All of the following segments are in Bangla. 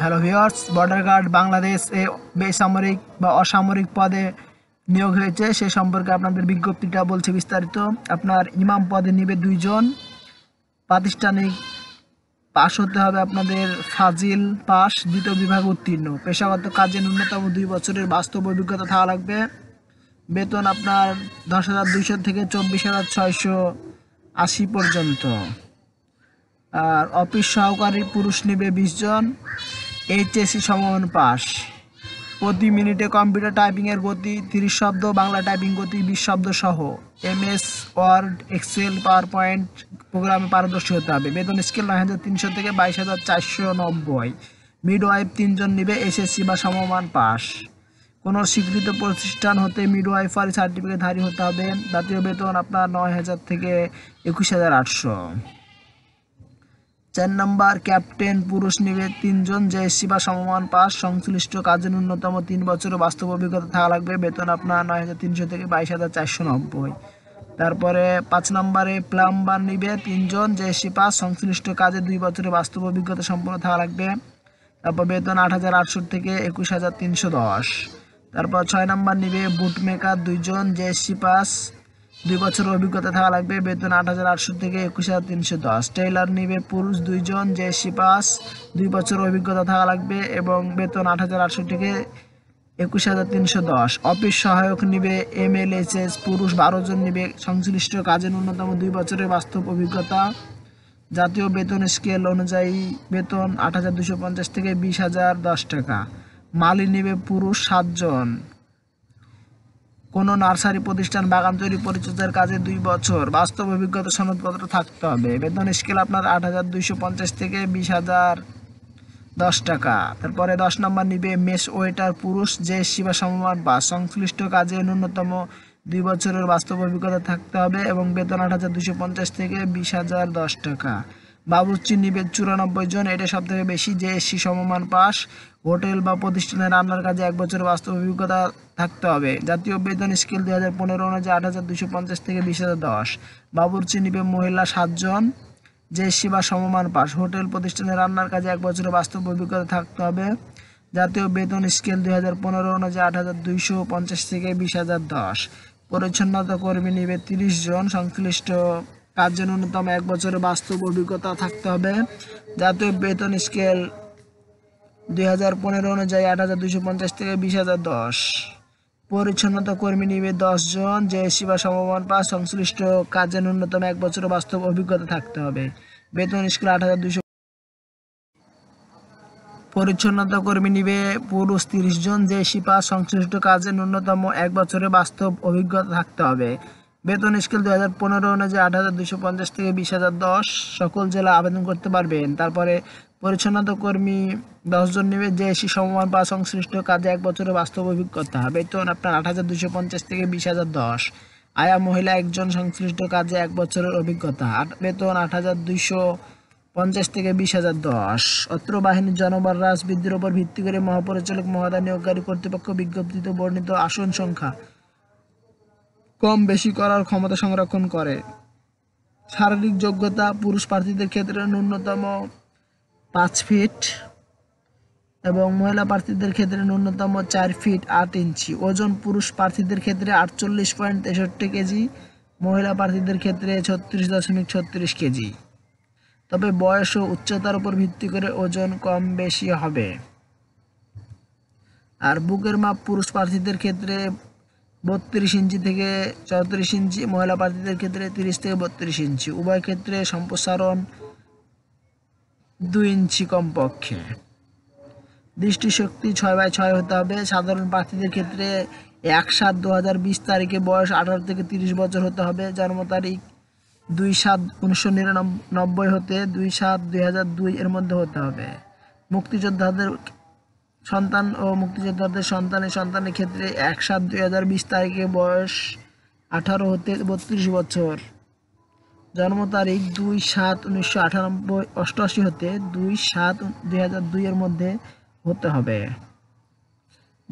hello viewers border guard Bangladesh এ বেসামরিক বা অসামরিক পদে নিয়োগ হয়েছে সে সম্পর্কে আপনাদের বিজ্ঞপ্তিটা বলছে বিস্তারিত আপনার ইমাম পদে নিবে দুইজন প্রাতিষ্ঠানিক পাশ হতে হবে আপনাদের ফাজিল পাস দ্বিতীয় বিভাগ উত্তীর্ণ পেশাগত কাজে ন্যূনতম দুই বছরের বাস্তব অভিজ্ঞতা থাকা লাগবে বেতন আপনার দশ হাজার দুইশো থেকে চব্বিশ হাজার ছয়শো আশি পর্যন্ত আর অফিস সহকারী পুরুষ নেবে বিশ জন এইচএসসি সমমান পাস প্রতি মিনিটে কম্পিউটার টাইপিংয়ের গতি তিরিশ শব্দ বাংলা টাইপিং গতি বিশ শব্দ সহ MS Word Excel Power Point প্রোগ্রামে পারদর্শী হতে হবে বেতন স্কেল নয় হাজার তিনশো থেকে বাইশ হাজার চারশো নব্বই মিড ওয়াইফ তিনজন নিবে এসএসসি বা সমমান পাস কোনো স্বীকৃত প্রতিষ্ঠান হতে মিড ওয়াইফ আর সার্টিফিকেট ধারী হতে হবে জাতীয় বেতন আপনার নয় হাজার থেকে একুশ হাজার আটশো চার নম্বর ক্যাপ্টেন পুরুষ নিবে তিনজন জয়সি বা সমমান পাস সংশ্লিষ্ট কাজের ন্যূনতম তিন বছর বাস্তব অভিজ্ঞতা থাকা লাগবে বেতন আপনার নয় হাজার তিনশো থেকে বাইশ হাজার চারশো নব্বই তারপরে পাঁচ নম্বরে প্লাম্বার নিবে তিনজন জয়সি পাস সংশ্লিষ্ট কাজে দুই বছরের বাস্তব অভিজ্ঞতা সম্পন্ন থাকা লাগবে তারপর বেতন আট হাজার আটশো থেকে একুশ হাজার তিনশো দশ তারপর ছয় নম্বর নিবে বুট মেকার দুইজন জেএসসি পাস দুই বছর অভিজ্ঞতা থাকা লাগবে বেতন আট হাজার আটশো থেকে একুশ হাজার তিনশো দশ টেইলার নিবে পুরুষ দুইজন যে পাস দুই বছর অভিজ্ঞতা থাকা লাগবে এবং বেতন আট হাজার আটশো থেকে একুশ হাজার তিনশো দশ অফিস সহায়ক নিবে এম এল এস এস পুরুষ বারো জন নিবে সংশ্লিষ্ট কাজের ন্যূনতম দুই বছরের বাস্তব অভিজ্ঞতা জাতীয় বেতন স্কেল অনুযায়ী বেতন আট হাজার দুশো পঞ্চাশ থেকে বিশ হাজার দশ টাকা মালি নিবে পুরুষ সাতজন কোনো নার্সারি প্রতিষ্ঠান বাগান তৈরি পরিচর্যার কাজে দুই বছর বাস্তব অভিজ্ঞতা সনদপত্র থাকতে হবে বেতন স্কেল আপনার আট হাজার পঞ্চাশ থেকে বিশ হাজার দশ টাকা তারপরে দশ নম্বর নিবে মেস ওয়েটার পুরুষ যে সেবা সমমান বা সংশ্লিষ্ট কাজে ন্যূনতম দুই বছরের বাস্তব অভিজ্ঞতা থাকতে হবে এবং বেতন আট হাজার দুশো পঞ্চাশ থেকে বিশ হাজার দশ টাকা বাবুর্চি নিবে চুরানব্বই জন এটা সব থেকে বেশি যে এসসি সমমান পাস হোটেল বা প্রতিষ্ঠানে রান্নার কাজে এক বছর বাস্তব অভিজ্ঞতা থাকতে হবে জাতীয় বেতন স্কেল দুই হাজার পনেরো অনুযায়ী আট হাজার দুশো পঞ্চাশ থেকে বিশ হাজার দশ বাবুরচি নিবে মহিলা সাতজন যে এসসি বা সমমান পাস হোটেল প্রতিষ্ঠানে রান্নার কাজে এক বছর বাস্তব অভিজ্ঞতা থাকতে হবে জাতীয় বেতন স্কেল দুই হাজার পনেরো অনুযায়ী আট হাজার দুইশো পঞ্চাশ থেকে বিশ হাজার দশ পরিচ্ছন্নতা কর্মী নিবে তিরিশ জন সংশ্লিষ্ট কাজে ন্যূনতম এক বছরের বাস্তব অভিজ্ঞতা থাকতে হবে জাতীয় বেতন স্কেল দুই হাজার পনেরো অনুযায়ী আট হাজার দুশো পঞ্চাশ থেকে বিশ হাজার দশ পরিচ্ছন্নতা কর্মী নিবে দশজন যে সেবা সমমান পা সংশ্লিষ্ট কাজে ন্যূনতম এক বছর বাস্তব অভিজ্ঞতা থাকতে হবে বেতন স্কেল আট হাজার দুশো পরিচ্ছন্নতা কর্মী নিবে পুরুষ তিরিশ জন যে সিপা সংশ্লিষ্ট কাজে ন্যূনতম এক বছরের বাস্তব অভিজ্ঞতা থাকতে হবে বেতন স্কেল দু হাজার পনেরো অনুযায়ী আট হাজার দুশো পঞ্চাশ থেকে বিশ হাজার দশ সকল জেলা আবেদন করতে পারবেন তারপরে পরিচ্ছন্নতা কর্মী দশজন নেবে যে এসি সমমান বা সংশ্লিষ্ট কাজে এক বছরের বাস্তব অভিজ্ঞতা বেতন আপনার আট হাজার দুশো পঞ্চাশ থেকে বিশ হাজার দশ আয়া মহিলা একজন সংশ্লিষ্ট কাজে এক বছরের অভিজ্ঞতা আট বেতন আট হাজার দুইশো পঞ্চাশ থেকে বিশ হাজার দশ অত্র বাহিনীর জনবল হ্রাস বৃদ্ধির উপর ভিত্তি করে মহাপরিচালক মহোদয় নিয়োগকারী কর্তৃপক্ষ বিজ্ঞপ্তিতে বর্ণিত আসন সংখ্যা কম বেশি করার ক্ষমতা সংরক্ষণ করে শারীরিক যোগ্যতা পুরুষ প্রার্থীদের ক্ষেত্রে ন্যূনতম পাঁচ ফিট এবং মহিলা প্রার্থীদের ক্ষেত্রে ন্যূনতম চার ফিট আট ইঞ্চি ওজন পুরুষ প্রার্থীদের ক্ষেত্রে আটচল্লিশ পয়েন্ট তেষট্টি কেজি মহিলা প্রার্থীদের ক্ষেত্রে ছত্রিশ দশমিক ছত্রিশ কেজি তবে বয়স ও উচ্চতার উপর ভিত্তি করে ওজন কম বেশি হবে আর বুকের মাপ পুরুষ প্রার্থীদের ক্ষেত্রে বত্রিশ ইঞ্চি থেকে চৌত্রিশ ইঞ্চি মহিলা প্রার্থীদের ক্ষেত্রে তিরিশ থেকে বত্রিশ ইঞ্চি উভয় ক্ষেত্রে সম্প্রসারণ দুই ইঞ্চি কমপক্ষে দৃষ্টিশক্তি ছয় বাই ছয় হতে হবে সাধারণ প্রার্থীদের ক্ষেত্রে এক সাত দু হাজার বিশ তারিখে বয়স আঠারো থেকে তিরিশ বছর হতে হবে জন্ম তারিখ দুই সাত উনিশশো নিরানব্বই হতে দুই সাত দুই হাজার দুই এর মধ্যে হতে হবে মুক্তিযোদ্ধাদের সন্তান ও মুক্তিযোদ্ধাদের সন্তানের সন্তানের ক্ষেত্রে এক সাত দুই হাজার বিশ তারিখে বয়স আঠারো হতে বত্রিশ বছর জন্ম তারিখ দুই সাত উনিশশো আঠানব্বই অষ্টআশি হতে দুই সাত দুই হাজার দুইয়ের মধ্যে হতে হবে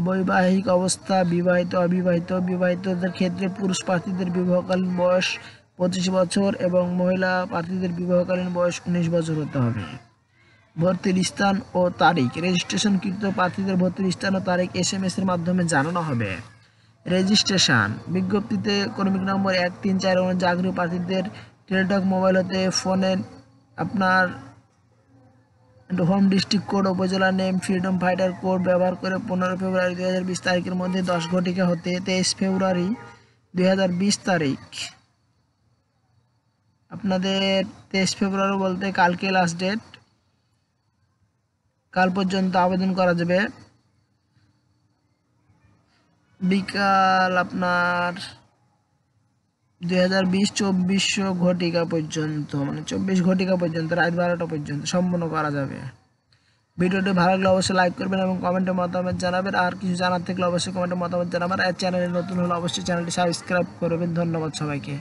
বৈবাহিক অবস্থা বিবাহিত অবিবাহিত বিবাহিতদের ক্ষেত্রে পুরুষ প্রার্থীদের বিবাহকালীন বয়স পঁচিশ বছর এবং মহিলা প্রার্থীদের বিবাহকালীন বয়স উনিশ বছর হতে হবে ভর্তির স্থান ও তারিখ রেজিস্ট্রেশনকৃত প্রার্থীদের ভর্তির স্থান ও তারিখ এস এম এর মাধ্যমে জানানো হবে রেজিস্ট্রেশন বিজ্ঞপ্তিতে কর্মিক নম্বর এক তিন চার অনুযায়ী আগ্রহী প্রার্থীদের টেলিটক মোবাইল হতে ফোনে আপনার home district code upazila name freedom fighter code ব্যবহার করে পনেরো ফেব্রুয়ারি দু হাজার বিশ তারিখের মধ্যে দশ ঘটিকা হতে তেইশ ফেব্রুয়ারি দুই হাজার বিশ তারিখ আপনাদের তেইশ ফেব্রুয়ারি বলতে কালকে লাস্ট ডেট কাল পর্যন্ত আবেদন করা যাবে বিকাল আপনার দুই হাজার বিশ চব্বিশশো ঘটিকা পর্যন্ত মানে চব্বিশ ঘটিকা পর্যন্ত রাত বারোটা পর্যন্ত সম্পন্ন করা যাবে ভিডিওটি ভালো লাগলে অবশ্যই লাইক করবেন এবং কমেন্টে মতামত জানাবেন আর কিছু জানার থাকলে অবশ্যই কমেন্টে মতামত জানাবেন আর চ্যানেলে নতুন হলে অবশ্যই চ্যানেলটি সাবস্ক্রাইব করবেন ধন্যবাদ সবাইকে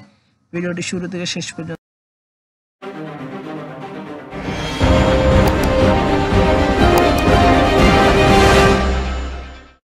ভিডিওটি শুরু থেকে শেষ পর্যন্ত